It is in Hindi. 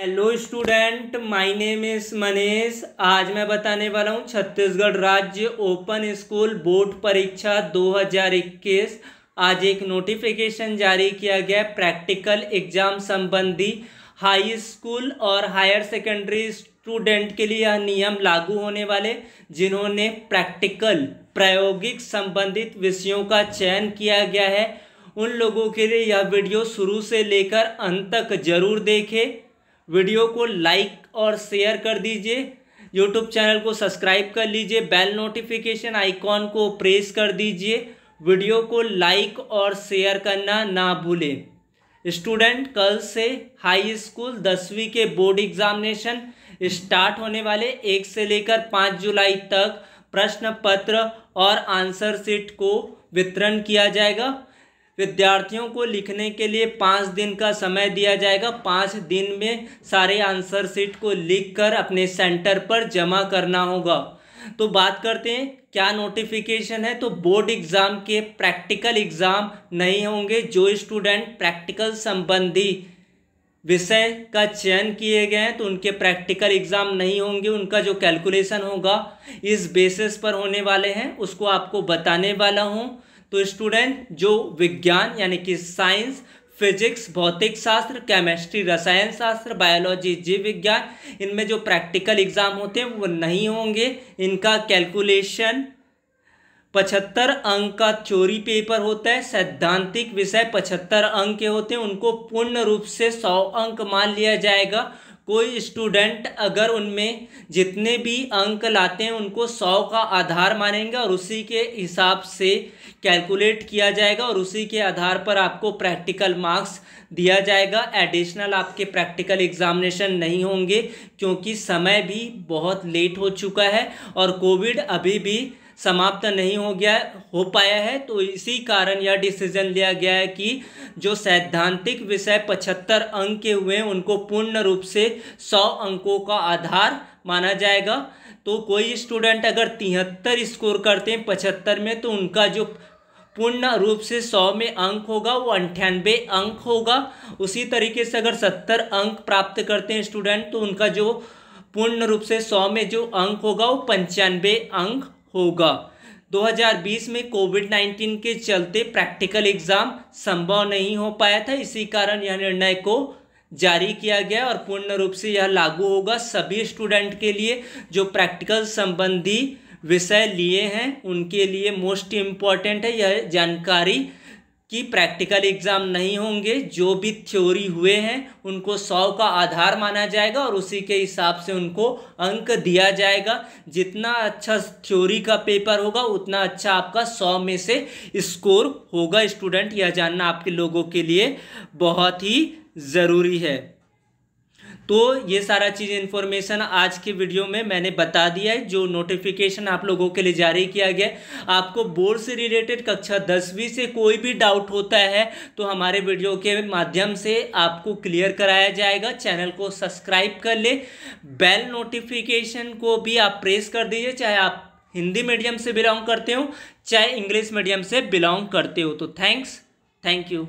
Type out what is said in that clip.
हेलो स्टूडेंट माय नेम इस मनीष आज मैं बताने वाला हूँ छत्तीसगढ़ राज्य ओपन स्कूल बोर्ड परीक्षा 2021 आज एक नोटिफिकेशन जारी किया गया प्रैक्टिकल एग्जाम संबंधी हाई स्कूल और हायर सेकेंडरी स्टूडेंट के लिए यह नियम लागू होने वाले जिन्होंने प्रैक्टिकल प्रायोगिक संबंधित विषयों का चयन किया गया है उन लोगों के लिए यह वीडियो शुरू से लेकर अंत तक जरूर देखें वीडियो को लाइक और शेयर कर दीजिए यूट्यूब चैनल को सब्सक्राइब कर लीजिए बेल नोटिफिकेशन आइकॉन को प्रेस कर दीजिए वीडियो को लाइक और शेयर करना ना भूलें स्टूडेंट कल से हाई स्कूल दसवीं के बोर्ड एग्जामिनेशन स्टार्ट होने वाले एक से लेकर पाँच जुलाई तक प्रश्न पत्र और आंसर सीट को वितरण किया जाएगा विद्यार्थियों को लिखने के लिए पाँच दिन का समय दिया जाएगा पाँच दिन में सारे आंसर सीट को लिखकर अपने सेंटर पर जमा करना होगा तो बात करते हैं क्या नोटिफिकेशन है तो बोर्ड एग्ज़ाम के प्रैक्टिकल एग्ज़ाम नहीं होंगे जो स्टूडेंट प्रैक्टिकल संबंधी विषय का चयन किए गए हैं तो उनके प्रैक्टिकल एग्ज़ाम नहीं होंगे उनका जो कैलकुलेशन होगा इस बेसिस पर होने वाले हैं उसको आपको बताने वाला हूँ तो स्टूडेंट जो विज्ञान यानी कि साइंस फिजिक्स भौतिक शास्त्र केमिस्ट्री रसायन शास्त्र बायोलॉजी जीव विज्ञान इनमें जो प्रैक्टिकल एग्जाम होते हैं वो नहीं होंगे इनका कैलकुलेशन पचहत्तर अंक का चोरी पेपर होता है सैद्धांतिक विषय पचहत्तर अंक के होते हैं उनको पूर्ण रूप से सौ अंक मान लिया जाएगा कोई स्टूडेंट अगर उनमें जितने भी अंक लाते हैं उनको सौ का आधार मानेंगे और उसी के हिसाब से कैलकुलेट किया जाएगा और उसी के आधार पर आपको प्रैक्टिकल मार्क्स दिया जाएगा एडिशनल आपके प्रैक्टिकल एग्जामिनेशन नहीं होंगे क्योंकि समय भी बहुत लेट हो चुका है और कोविड अभी भी समाप्त नहीं हो गया हो पाया है तो इसी कारण यह डिसीजन लिया गया है कि जो सैद्धांतिक विषय पचहत्तर अंक के हुए उनको पूर्ण रूप से सौ अंकों का आधार माना जाएगा तो कोई स्टूडेंट अगर तिहत्तर स्कोर करते हैं पचहत्तर में तो उनका जो पूर्ण रूप से सौ में अंक होगा वो अंठानबे अंक होगा उसी तरीके से अगर सत्तर अंक प्राप्त करते हैं स्टूडेंट तो उनका जो पूर्ण रूप से सौ में जो अंक होगा वो पंचानवे अंक होगा 2020 में कोविड 19 के चलते प्रैक्टिकल एग्ज़ाम संभव नहीं हो पाया था इसी कारण यह निर्णय को जारी किया गया और पूर्ण रूप से यह लागू होगा सभी स्टूडेंट के लिए जो प्रैक्टिकल संबंधी विषय लिए हैं उनके लिए मोस्ट इम्पॉर्टेंट है यह जानकारी कि प्रैक्टिकल एग्ज़ाम नहीं होंगे जो भी थ्योरी हुए हैं उनको सौ का आधार माना जाएगा और उसी के हिसाब से उनको अंक दिया जाएगा जितना अच्छा थ्योरी का पेपर होगा उतना अच्छा आपका सौ में से स्कोर होगा स्टूडेंट यह जानना आपके लोगों के लिए बहुत ही ज़रूरी है तो ये सारा चीज़ इन्फॉर्मेशन आज की वीडियो में मैंने बता दिया है जो नोटिफिकेशन आप लोगों के लिए जारी किया गया आपको बोर्ड से रिलेटेड कक्षा दसवीं से कोई भी डाउट होता है तो हमारे वीडियो के माध्यम से आपको क्लियर कराया जाएगा चैनल को सब्सक्राइब कर ले बेल नोटिफिकेशन को भी आप प्रेस कर दीजिए चाहे आप हिंदी मीडियम से बिलोंग करते हो चाहे इंग्लिश मीडियम से बिलोंग करते हो तो थैंक्स थैंक यू